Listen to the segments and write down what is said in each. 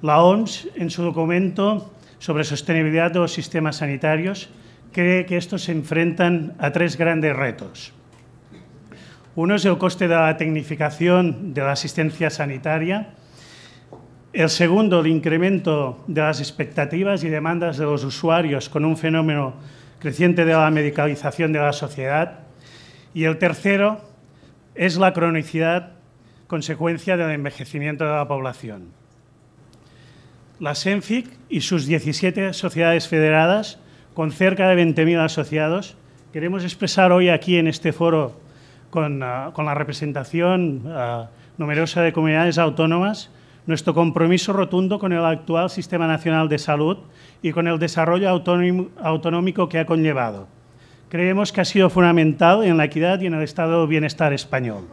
La OMS, en su documento sobre sostenibilidad de los sistemas sanitarios, cree que estos se enfrentan a tres grandes retos. Uno es el coste de la tecnificación de la asistencia sanitaria. El segundo, el incremento de las expectativas y demandas de los usuarios con un fenómeno creciente de la medicalización de la sociedad. Y el tercero es la cronicidad, consecuencia del envejecimiento de la población la SENFIC y sus 17 sociedades federadas, con cerca de 20.000 asociados. Queremos expresar hoy aquí en este foro, con, ah, la representación ah, numerosa de comunidades autónomas, nuestro compromiso rotundo con el actual Sistema Nacional de Salud y con el desarrollo autonómico que ha conllevado. Creemos que ha sido fundamental en la equidad y en el estado de bienestar español.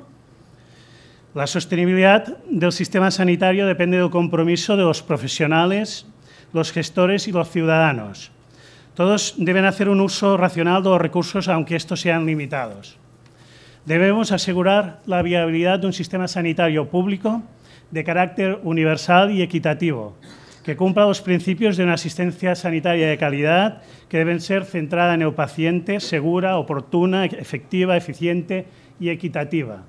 La sostenibilidad del sistema sanitario depende del compromiso de los profesionales, los gestores y los ciudadanos. Todos deben hacer un uso racional de los recursos, aunque estos sean limitados. Debemos asegurar la viabilidad de un sistema sanitario público de carácter universal y equitativo, que cumpla los principios de una asistencia sanitaria de calidad, que deben ser centrada en el paciente, segura, oportuna, efectiva, eficiente y equitativa.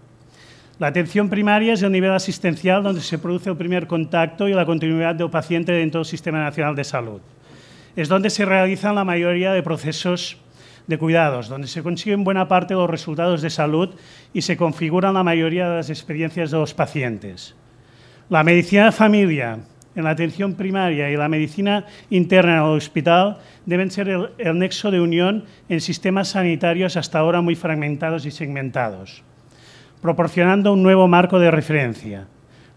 La atención primaria es el nivel asistencial donde se produce el primer contacto y la continuidad del paciente dentro del Sistema Nacional de Salud. Es donde se realizan la mayoría de procesos de cuidados, donde se consiguen buena parte de los resultados de salud y se configuran la mayoría de las experiencias de los pacientes. La medicina de familia en la atención primaria y la medicina interna en el hospital deben ser el, el nexo de unión en sistemas sanitarios hasta ahora muy fragmentados y segmentados proporcionando un nuevo marco de referencia.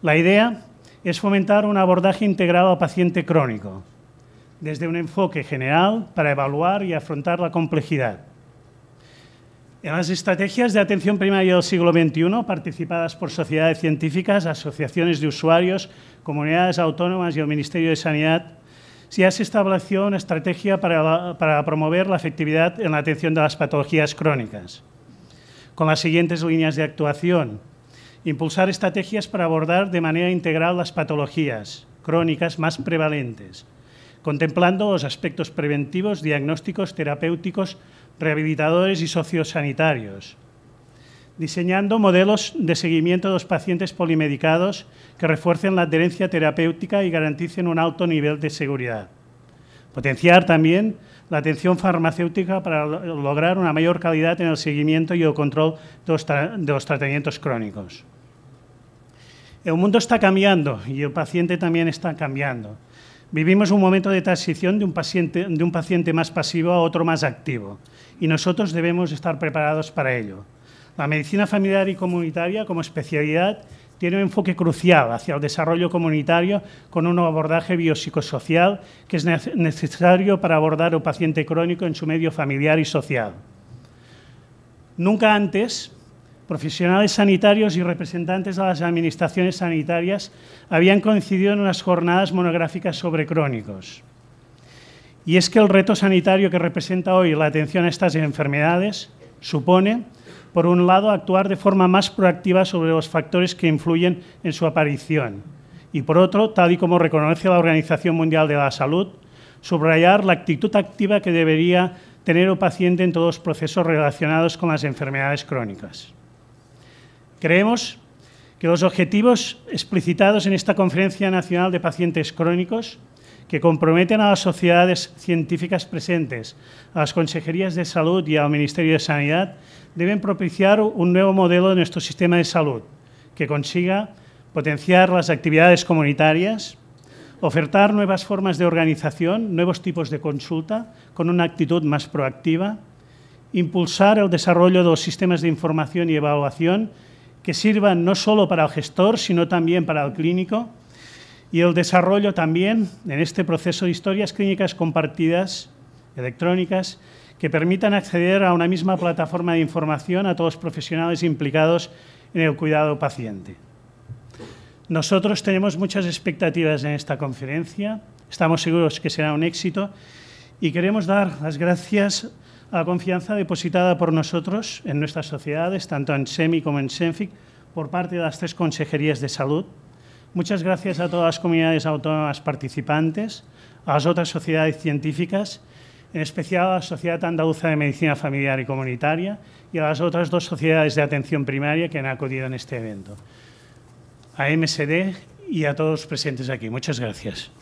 La idea es fomentar un abordaje integrado al paciente crónico, desde un enfoque general para evaluar y afrontar la complejidad. En las estrategias de atención primaria del siglo XXI, participadas por sociedades científicas, asociaciones de usuarios, comunidades autónomas y el Ministerio de Sanidad, ...se ha establecido una estrategia para, para promover la efectividad en la atención de las patologías crónicas con las siguientes líneas de actuación. Impulsar estrategias para abordar de manera integral las patologías crónicas más prevalentes, contemplando los aspectos preventivos, diagnósticos, terapéuticos, rehabilitadores y sociosanitarios. Diseñando modelos de seguimiento de los pacientes polimedicados que refuercen la adherencia terapéutica y garanticen un alto nivel de seguridad. Potenciar también la atención farmacéutica para lograr una mayor calidad en el seguimiento y el control de los, tratamientos crónicos. El mundo está cambiando y el paciente también está cambiando. Vivimos un momento de transición de un paciente más pasivo a otro más activo y nosotros debemos estar preparados para ello. La medicina familiar y comunitaria como especialidad tiene un enfoque crucial hacia el desarrollo comunitario con un abordaje biopsicosocial que es necesario para abordar al paciente crónico en su medio familiar y social. Nunca antes, profesionales sanitarios y representantes de las administraciones sanitarias habían coincidido en unas jornadas monográficas sobre crónicos. Y es que el reto sanitario que representa hoy la atención a estas enfermedades supone por un lado, actuar de forma más proactiva sobre los factores que influyen en su aparición. Y por otro, tal y como reconoce la Organización Mundial de la Salud, subrayar la actitud activa que debería tener el paciente en todos los procesos relacionados con las enfermedades crónicas. Creemos que los objetivos explicitados en esta Conferencia Nacional de Pacientes Crónicos que comprometen a las sociedades científicas presentes, a las consejerías de salud y al Ministerio de Sanidad, deben propiciar un nuevo modelo de nuestro sistema de salud que consiga potenciar las actividades comunitarias, ofertar nuevas formas de organización, nuevos tipos de consulta, con una actitud más proactiva, impulsar el desarrollo de los sistemas de información y evaluación que sirvan no solo para el gestor, sino también para el clínico, y el desarrollo también en este proceso de historias clínicas compartidas, electrónicas, que permitan acceder a una misma plataforma de información a todos los profesionales implicados en el cuidado paciente. Nosotros tenemos muchas expectativas en esta conferencia, estamos seguros que será un éxito y queremos dar las gracias a la confianza depositada por nosotros en nuestras sociedades, tanto en SEMI como en SENFIC, por parte de las tres consejerías de salud, Muchas gracias a todas las comunidades autónomas participantes, a las otras sociedades científicas, en especial a la Sociedad Andaluza de Medicina Familiar y Comunitaria y a las otras dos sociedades de atención primaria que han acudido en este evento, a MSD y a todos los presentes aquí. Muchas gracias.